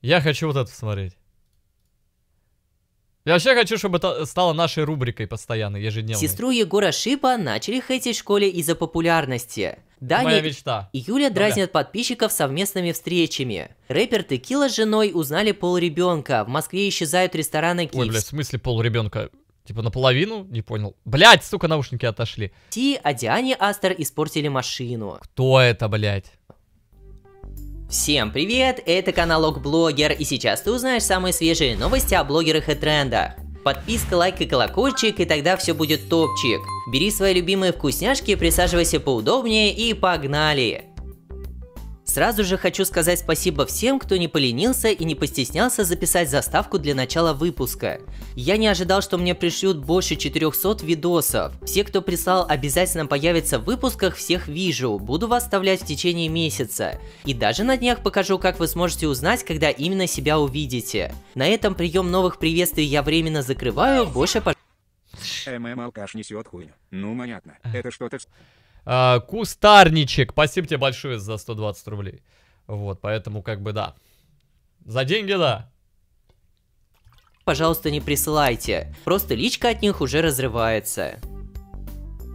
Я хочу вот это смотреть. Я вообще хочу, чтобы это стало нашей рубрикой постоянно, ежедневно. Сестру Егора Шипа начали хейтить в школе из-за популярности. Даня и Юля дразнят подписчиков совместными встречами. Рэпер Текила с женой узнали пол ребенка. В Москве исчезают рестораны Киевс. Ой, блядь, в смысле пол ребенка? Типа наполовину? Не понял. Блядь, сука, наушники отошли. Ти, а Диане Астер испортили машину. Кто это, блядь? Всем привет, это канал Блогер, и сейчас ты узнаешь самые свежие новости о блогерах и трендах. Подписка, лайк и колокольчик, и тогда все будет топчик. Бери свои любимые вкусняшки, присаживайся поудобнее и погнали! Сразу же хочу сказать спасибо всем, кто не поленился и не постеснялся записать заставку для начала выпуска. Я не ожидал, что мне пришлют больше 400 видосов. Все, кто прислал, обязательно появятся в выпусках, всех вижу, буду вас оставлять в течение месяца. И даже на днях покажу, как вы сможете узнать, когда именно себя увидите. На этом прием новых приветствий я временно закрываю, больше по... ММ алкаш несет хуйню. Ну понятно, это что-то... А, кустарничек, спасибо тебе большое за 120 рублей. Вот, поэтому как бы да. За деньги да пожалуйста, не присылайте. Просто личка от них уже разрывается.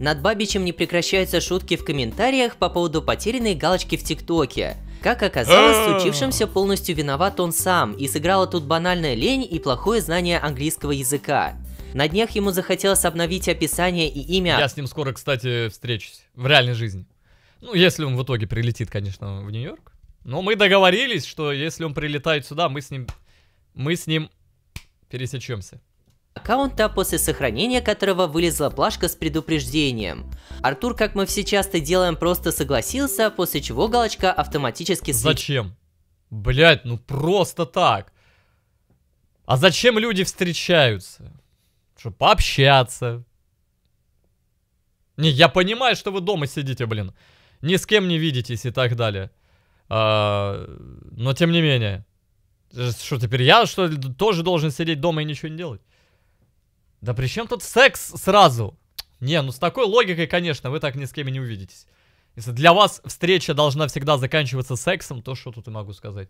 Над Бабичем не прекращаются шутки в комментариях по поводу потерянной галочки в ТикТоке. Как оказалось, а. случившимся полностью виноват он сам, и сыграла тут банальная лень и плохое знание английского языка. На днях ему захотелось обновить описание и имя. Я с ним скоро, кстати, встречусь в реальной жизни. Ну, если он в итоге прилетит, конечно, в Нью-Йорк. Но мы договорились, что если он прилетает сюда, мы с ним... Мы с ним пересечемся аккаунта, после сохранения которого вылезла плашка с предупреждением. Артур, как мы все часто делаем, просто согласился, после чего галочка автоматически... Свеч... Зачем? Блять, ну просто так. А зачем люди встречаются? чтобы пообщаться. Не, я понимаю, что вы дома сидите, блин. Ни с кем не видитесь и так далее. А, но тем не менее. Э, что теперь, я что ли тоже должен сидеть дома и ничего не делать? Да при чем тут секс сразу? Не, ну с такой логикой, конечно, вы так ни с кем и не увидитесь. Если для вас встреча должна всегда заканчиваться сексом, то что тут я могу сказать?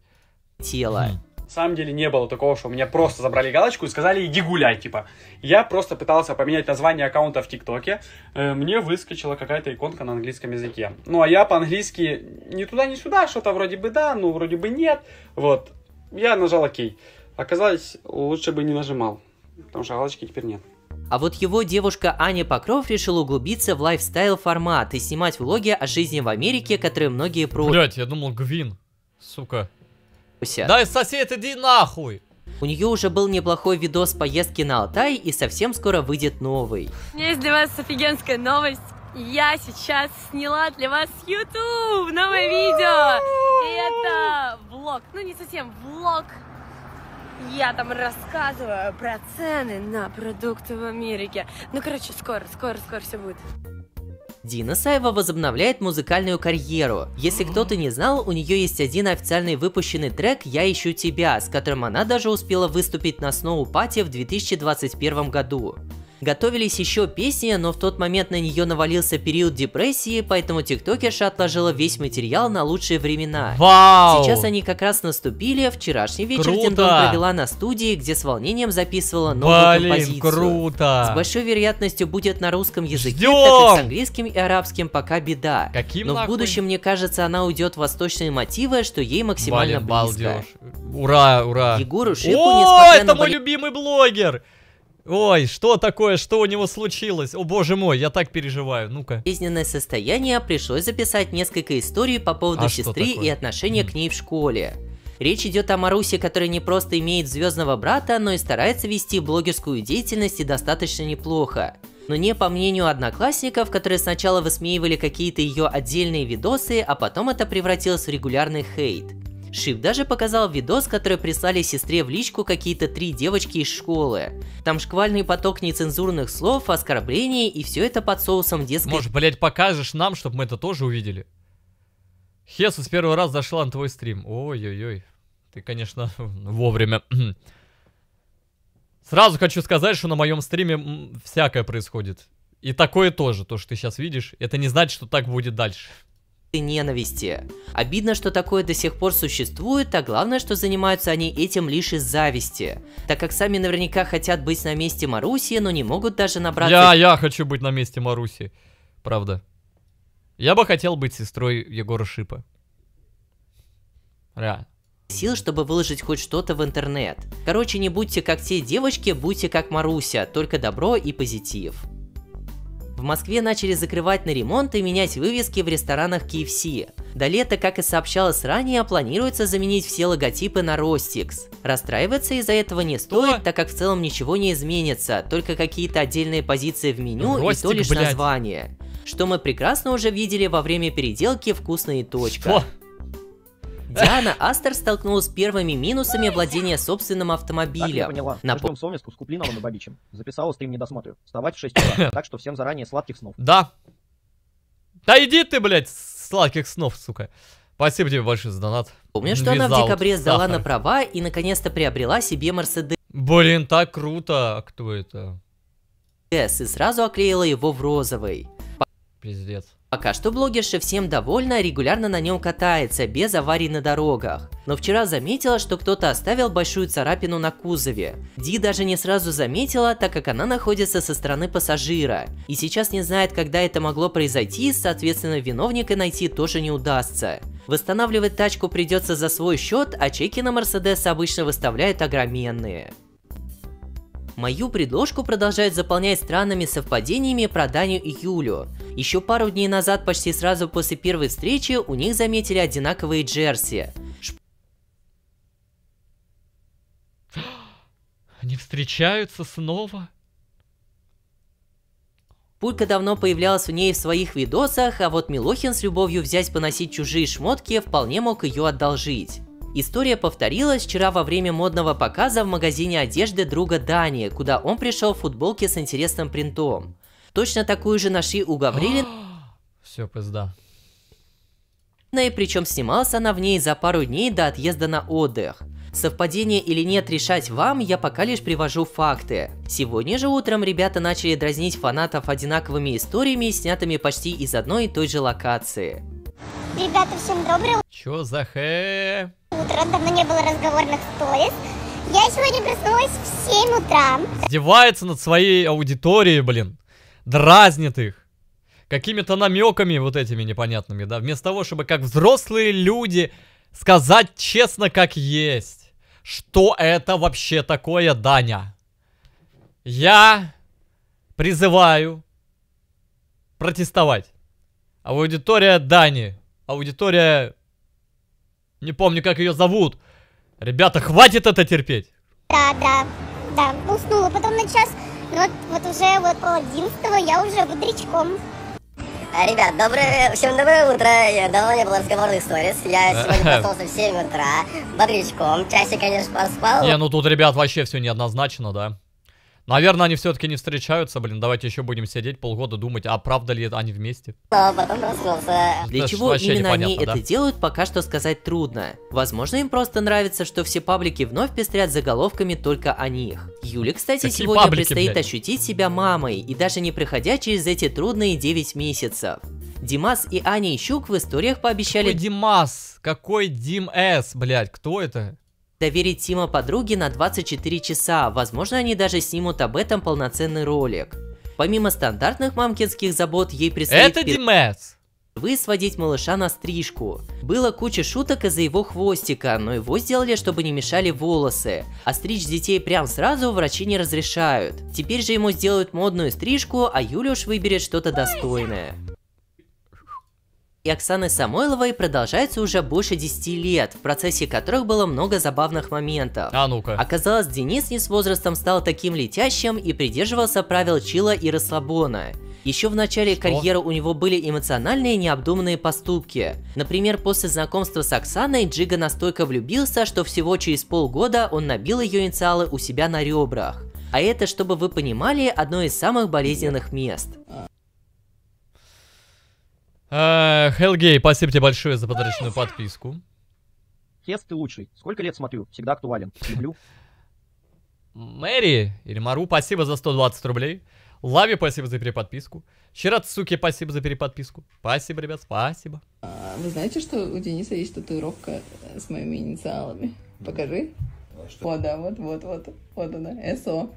Тело. Хм самом деле не было такого, что у меня просто забрали галочку и сказали «иди гуляй», типа. Я просто пытался поменять название аккаунта в ТикТоке, э, мне выскочила какая-то иконка на английском языке. Ну, а я по-английски ни туда, ни сюда, что-то вроде бы да, ну, вроде бы нет. Вот, я нажал «Окей». Оказалось, лучше бы не нажимал, потому что галочки теперь нет. А вот его девушка Аня Покров решила углубиться в лайфстайл формат и снимать влоги о жизни в Америке, которые многие про... Блять, я думал Гвин, сука фокусе. Да и сосед, иди нахуй! У нее уже был неплохой видос поездки на Алтай, и совсем скоро выйдет новый. У меня есть для вас офигенская новость. Я сейчас сняла для вас YouTube новое видео. И это влог. Ну, не совсем влог. Я там рассказываю про цены на продукты в Америке. Ну, короче, скоро, скоро, скоро все будет. Дина Саева возобновляет музыкальную карьеру. Если кто-то не знал, у нее есть один официальный выпущенный трек «Я ищу тебя», с которым она даже успела выступить на Сноу Пати в 2021 году. Готовились еще песни, но в тот момент на нее навалился период депрессии, поэтому тиктокерша отложила весь материал на лучшие времена. Вау! Сейчас они как раз наступили, вчерашний вечер круто! Диндон провела на студии, где с волнением записывала новую Блин, композицию. круто! С большой вероятностью будет на русском языке, Ждем! так как с английским и арабским пока беда. Каким но нахуй? в будущем, мне кажется, она уйдет в восточные мотивы, что ей максимально Блин, близко. Балдеж. Ура, ура! Егору Шипу, О, это мой боле... любимый блогер! Ой, что такое? Что у него случилось? О боже мой, я так переживаю, ну-ка. Жизненное состояние пришлось записать несколько историй по поводу а сестры и отношения mm. к ней в школе. Речь идет о Марусе, которая не просто имеет звездного брата, но и старается вести блогерскую деятельность и достаточно неплохо. Но не по мнению одноклассников, которые сначала высмеивали какие-то ее отдельные видосы, а потом это превратилось в регулярный хейт. Шип даже показал видос, который прислали сестре в личку какие-то три девочки из школы. Там шквальный поток нецензурных слов, оскорблений и все это под соусом детской... Может, блять, покажешь нам, чтобы мы это тоже увидели? Хесус с первого раза зашла на твой стрим. Ой-ой-ой. Ты, конечно, вовремя. Сразу хочу сказать, что на моем стриме всякое происходит. И такое тоже, то, что ты сейчас видишь. Это не значит, что так будет дальше и ненависти. Обидно, что такое до сих пор существует, а главное, что занимаются они этим лишь из зависти, так как сами наверняка хотят быть на месте Маруси, но не могут даже набраться... Я, я хочу быть на месте Маруси, правда. Я бы хотел быть сестрой Егора Шипа. Реально сил, чтобы выложить хоть что-то в интернет. Короче, не будьте как те девочки, будьте как Маруся, только добро и позитив. Москве начали закрывать на ремонт и менять вывески в ресторанах KFC. До лета, как и сообщалось ранее, планируется заменить все логотипы на Ростикс. Расстраиваться из-за этого не стоит, так как в целом ничего не изменится, только какие-то отдельные позиции в меню Ростик, и то лишь блядь. название. Что мы прекрасно уже видели во время переделки «Вкусные точка». Фу. Диана Астер столкнулась с первыми минусами владения собственным автомобилем. Так, поняла. На ждем Солнечку с Куплиновым и Бабичем. Записала стрим недосмотрю. Вставать в 6 утра. так что всем заранее сладких снов. Да. Да иди ты, блядь, сладких снов, сука. Спасибо тебе большое за донат. Помню, что Визаут. она в декабре сдала на права и наконец-то приобрела себе Мерседес. Блин, так круто. А кто это? И сразу оклеила его в розовый. Пиздец. Пока что блогерша всем довольна, регулярно на нем катается, без аварий на дорогах. Но вчера заметила, что кто-то оставил большую царапину на кузове. Ди даже не сразу заметила, так как она находится со стороны пассажира. И сейчас не знает, когда это могло произойти, соответственно виновника найти тоже не удастся. Восстанавливать тачку придется за свой счет, а чеки на Мерседес обычно выставляют огроменные. Мою предложку продолжают заполнять странными совпадениями про Даню и Юлю. Еще пару дней назад, почти сразу после первой встречи, у них заметили одинаковые джерси. Они встречаются снова? Пулька давно появлялась в ней в своих видосах, а вот Милохин с любовью взять поносить чужие шмотки вполне мог ее одолжить. История повторилась вчера во время модного показа в магазине одежды друга Дани, куда он пришел в футболке с интересным принтом. Точно такую же нашли у Гаврилин... Все, пизда. И причем снималась она в ней за пару дней до отъезда на отдых. Совпадение или нет решать вам, я пока лишь привожу факты. Сегодня же утром ребята начали дразнить фанатов одинаковыми историями, снятыми почти из одной и той же локации. Ребята, всем доброго. Чё за хэ? утра, давно не было разговорных сторис. Я сегодня проснулась в 7 утра. Издевается над своей аудиторией, блин. Дразнит их. Какими-то намеками вот этими непонятными, да. Вместо того, чтобы как взрослые люди сказать честно, как есть. Что это вообще такое, Даня? Я призываю протестовать. Аудитория Дани. Аудитория не помню, как ее зовут. Ребята, хватит это терпеть. Да, да, да. Уснула потом на час. Но вот уже вот пол одиннадцатого я уже бодрячком. А, ребят, доброе, всем доброе утро. давно не было разговорных сторис. Я сегодня проснулся в 7 утра. Бодрячком. Часик, конечно, поспал. Не, ну тут, ребят, вообще все неоднозначно, да. Наверное, они все-таки не встречаются, блин. Давайте еще будем сидеть полгода думать, а правда ли они вместе? А потом раскрылся. Для чего именно они да? это делают, пока что сказать трудно. Возможно, им просто нравится, что все паблики вновь пестрят заголовками только о них. Юле, кстати, Какие сегодня паблики, предстоит блядь? ощутить себя мамой, и даже не проходя через эти трудные 9 месяцев. Димас и Аня Ищук в историях пообещали... Какой Димас? Какой Дим С, блядь? Кто это? Доверить Тима подруге на 24 часа, возможно они даже снимут об этом полноценный ролик. Помимо стандартных мамкинских забот, ей предстоит... Это пер... Димас! Вы сводить малыша на стрижку. Было куча шуток из-за его хвостика, но его сделали, чтобы не мешали волосы. А стричь детей прям сразу врачи не разрешают. Теперь же ему сделают модную стрижку, а Юлюш выберет что-то достойное и Оксаны Самойловой продолжается уже больше 10 лет, в процессе которых было много забавных моментов. А ну-ка. Оказалось, Денис не с возрастом стал таким летящим и придерживался правил Чила и расслабона. Еще в начале Что? карьеры у него были эмоциональные необдуманные поступки. Например, после знакомства с Оксаной Джига настолько влюбился, что всего через полгода он набил ее инициалы у себя на ребрах. А это, чтобы вы понимали, одно из самых болезненных мест. Э, Хелгей, спасибо тебе большое за подарочную подписку. Хес, ты лучший. Сколько лет смотрю, всегда актуален. Люблю. Мэри или Мару, спасибо за 120 рублей. Лави, спасибо за переподписку. Щирацуки, спасибо за переподписку. Спасибо, ребят, спасибо. А, вы знаете, что у Дениса есть татуировка с моими инициалами? Покажи. А что? О, да, вот, вот, вот. Вот она, СО.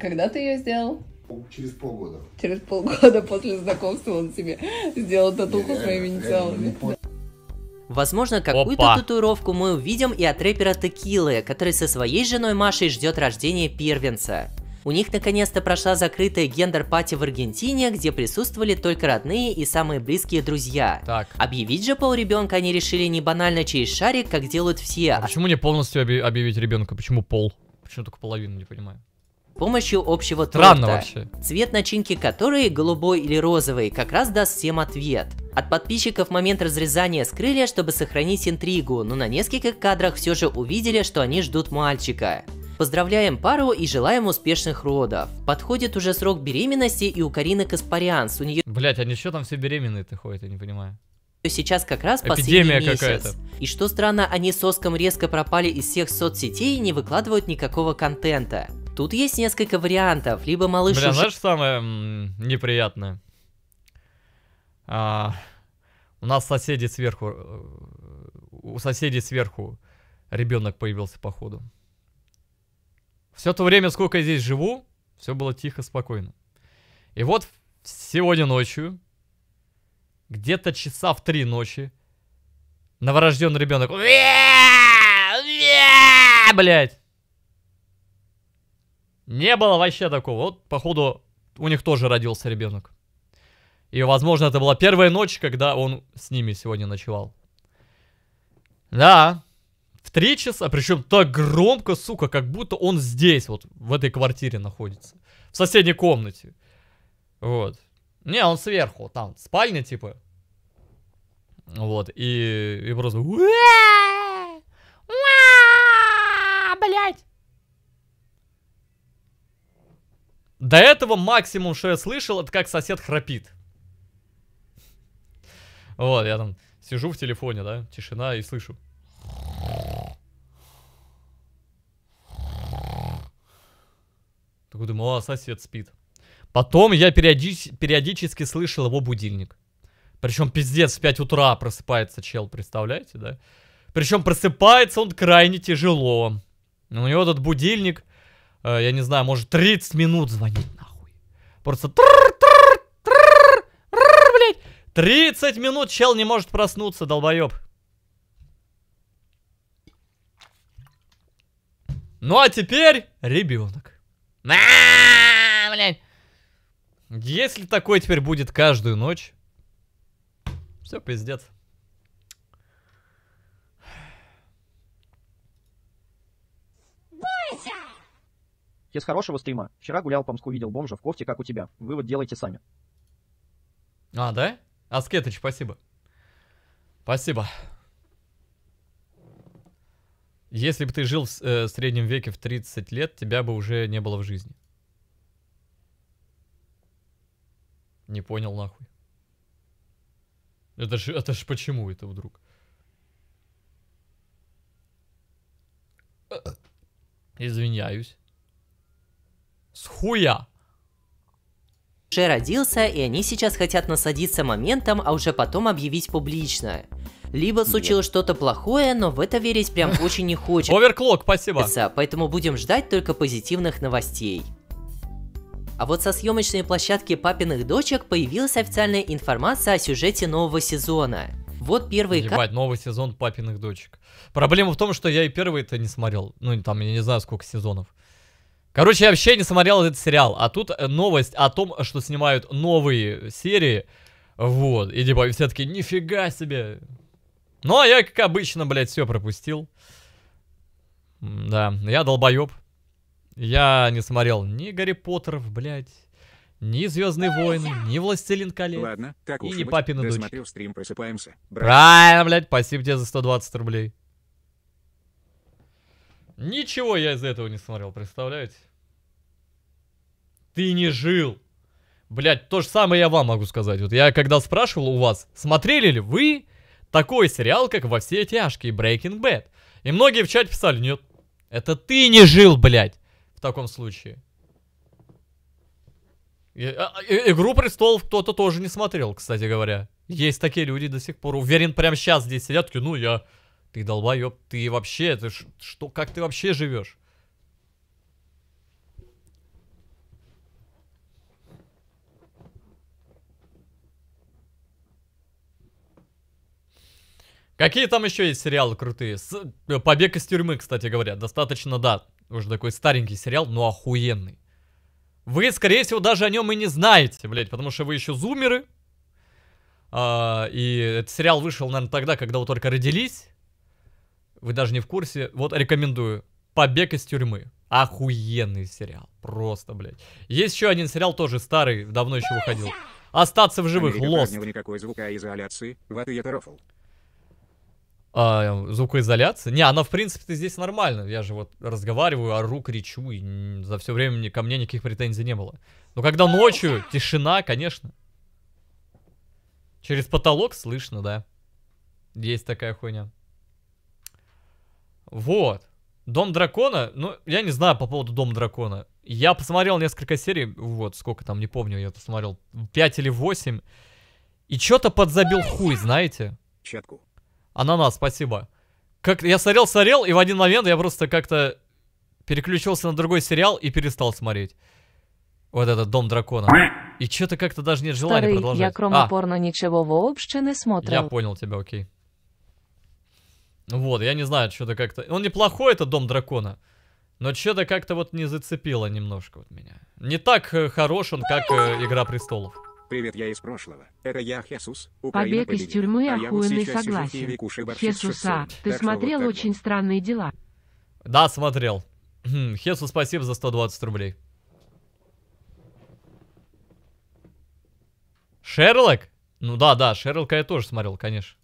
Когда ты ее сделал? Через полгода. Через полгода после знакомства он себе сделал татуху yeah, с моими инициалами. Возможно, какую-то татуировку мы увидим и от рэпера Текилы, который со своей женой Машей ждет рождения первенца. У них наконец-то прошла закрытая гендер-пати в Аргентине, где присутствовали только родные и самые близкие друзья. Так. Объявить же пол ребенка они решили не банально через шарик, как делают все. А почему не полностью объявить ребенка? Почему пол? Почему только половину, не понимаю помощью общего Странно торта. вообще. Цвет начинки которой, голубой или розовый, как раз даст всем ответ. От подписчиков момент разрезания скрыли, чтобы сохранить интригу, но на нескольких кадрах все же увидели, что они ждут мальчика. Поздравляем пару и желаем успешных родов. Подходит уже срок беременности и у Карины Каспарянс. У нее... Блять, они что там все беременные-то ходят, я не понимаю сейчас как раз Эпидемия последний месяц. И что странно, они с соском резко пропали из всех соцсетей и не выкладывают никакого контента. Тут есть несколько вариантов. Либо малыш... Бля, уже... знаешь, самое неприятное? А, у нас соседи сверху... Э, у соседей сверху ребенок появился, походу. Все то время, сколько я здесь живу, все было тихо, спокойно. И вот сегодня ночью, где-то часа в три ночи, новорожденный ребенок... Блять! Не было вообще такого. Вот, походу, у них тоже родился ребенок. И, возможно, это была первая ночь, когда он с ними сегодня ночевал. Да, в три часа, причем так громко, сука, как будто он здесь, вот, в этой квартире находится. В соседней комнате. Вот. Не, он сверху, там, спальня, типа. Вот, и, и просто... Блять! До этого максимум, что я слышал, это как сосед храпит. Вот, я там сижу в телефоне, да, тишина и слышу. Такой думаю, а сосед спит. Потом я периодически, периодически слышал его будильник. Причем пиздец, в 5 утра просыпается чел, представляете, да? Причем просыпается он крайне тяжело. У него этот будильник Э, я не знаю, может 30 минут звонить нахуй. Просто... 30 минут чел не может проснуться, долбоеб. Ну а теперь ребенок. Блять, Если такой теперь будет каждую ночь, все пиздец. Из хорошего стрима. Вчера гулял по Мску, видел бомжа в кофте, как у тебя. Вывод делайте сами. А, да? Аскетыч, спасибо. Спасибо. Если бы ты жил в э, среднем веке в 30 лет, тебя бы уже не было в жизни. Не понял нахуй. Это ж, это ж почему это вдруг? Э, э, извиняюсь. С хуя. Уже родился, и они сейчас хотят насадиться моментом, а уже потом объявить публично. Либо случилось что-то плохое, но в это верить прям очень не хочется. Оверклок, спасибо. Поэтому будем ждать только позитивных новостей. А вот со съемочной площадки папиных дочек появилась официальная информация о сюжете нового сезона. Вот первый Ебать, новый сезон папиных дочек. Проблема в том, что я и первый это не смотрел. Ну, там, я не знаю, сколько сезонов. Короче, я вообще не смотрел этот сериал, а тут э, новость о том, что снимают новые серии, вот, и типа все таки нифига себе. Ну, а я, как обычно, блядь, все пропустил. Да, я долбоеб. Я не смотрел ни Гарри Поттеров, блядь, ни Звездные войны, ни Властелин колец. Ладно, так и не быть, папины дочки. стрим, просыпаемся. Брат. Правильно, блядь, спасибо тебе за 120 рублей. Ничего я из этого не смотрел, представляете? Ты не жил. Блять, то же самое я вам могу сказать. Вот я когда спрашивал у вас, смотрели ли вы такой сериал, как «Во все тяжкие» Breaking Bad? И многие в чате писали, нет, это ты не жил, блядь, в таком случае. И, а, Игру престолов кто-то тоже не смотрел, кстати говоря. Есть такие люди до сих пор. Уверен, прямо сейчас здесь сидят, такие, ну я ты долбоеб, ты вообще, это что, как ты вообще живешь? Какие там еще есть сериалы крутые? С... Э, Побег из тюрьмы, кстати говоря. Достаточно, да, уже такой старенький сериал, но охуенный. Вы, скорее всего, даже о нем и не знаете, блядь, потому что вы еще зумеры. А, и этот сериал вышел, наверное, тогда, когда вы только родились вы даже не в курсе, вот рекомендую. Побег из тюрьмы. Охуенный сериал. Просто, блядь. Есть еще один сериал, тоже старый, давно еще выходил. Остаться в живых, лос. никакой звукоизоляции, вот и это а, звукоизоляция. Не, она в принципе-то здесь нормально. Я же вот разговариваю, ору, кричу, и за все время ни, ко мне никаких претензий не было. Но когда ночью, тишина, конечно. Через потолок слышно, да. Есть такая хуйня. Вот. Дом дракона, ну, я не знаю по поводу Дом дракона. Я посмотрел несколько серий, вот, сколько там, не помню, я посмотрел, 5 или 8. И что-то подзабил хуй, знаете? Четку. Ананас, спасибо. Как я сорел, сорел, и в один момент я просто как-то переключился на другой сериал и перестал смотреть. Вот этот Дом дракона. И что-то как-то даже нет желания Старый, продолжать. я кроме а. порно ничего вообще не смотрел. Я понял тебя, окей. Ну вот, я не знаю, что-то как-то... Он неплохой, это Дом Дракона. Но что-то как-то вот не зацепило немножко вот меня. Не так э, хорош он, как э, Игра Престолов. Привет, я из прошлого. Это я, Хесус. Украина Побег победила. из тюрьмы а охуенный, вот согласен. Хесуса, ты так смотрел вот очень вот. странные дела? Да, смотрел. Хм, Хесус, спасибо за 120 рублей. Шерлок? Ну да, да, Шерлока я тоже смотрел, конечно.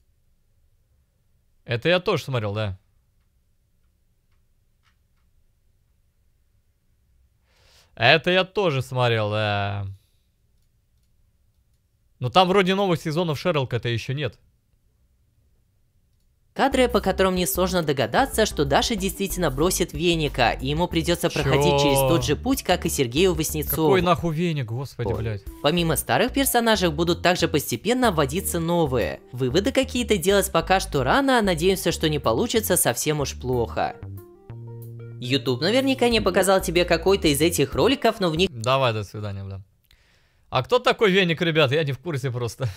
Это я тоже смотрел, да. Это я тоже смотрел, да. Но там вроде новых сезонов Шерлока-то еще нет. Кадры, по которым несложно догадаться, что Даша действительно бросит веника, и ему придется Чё? проходить через тот же путь, как и Сергею Васнецову. Какой нахуй веник, господи, блядь. Помимо старых персонажей будут также постепенно вводиться новые. Выводы какие-то делать пока что рано, надеемся, что не получится совсем уж плохо. YouTube наверняка не показал тебе какой-то из этих роликов, но в них... Давай, до свидания, блядь. А кто такой веник, ребят? Я не в курсе просто.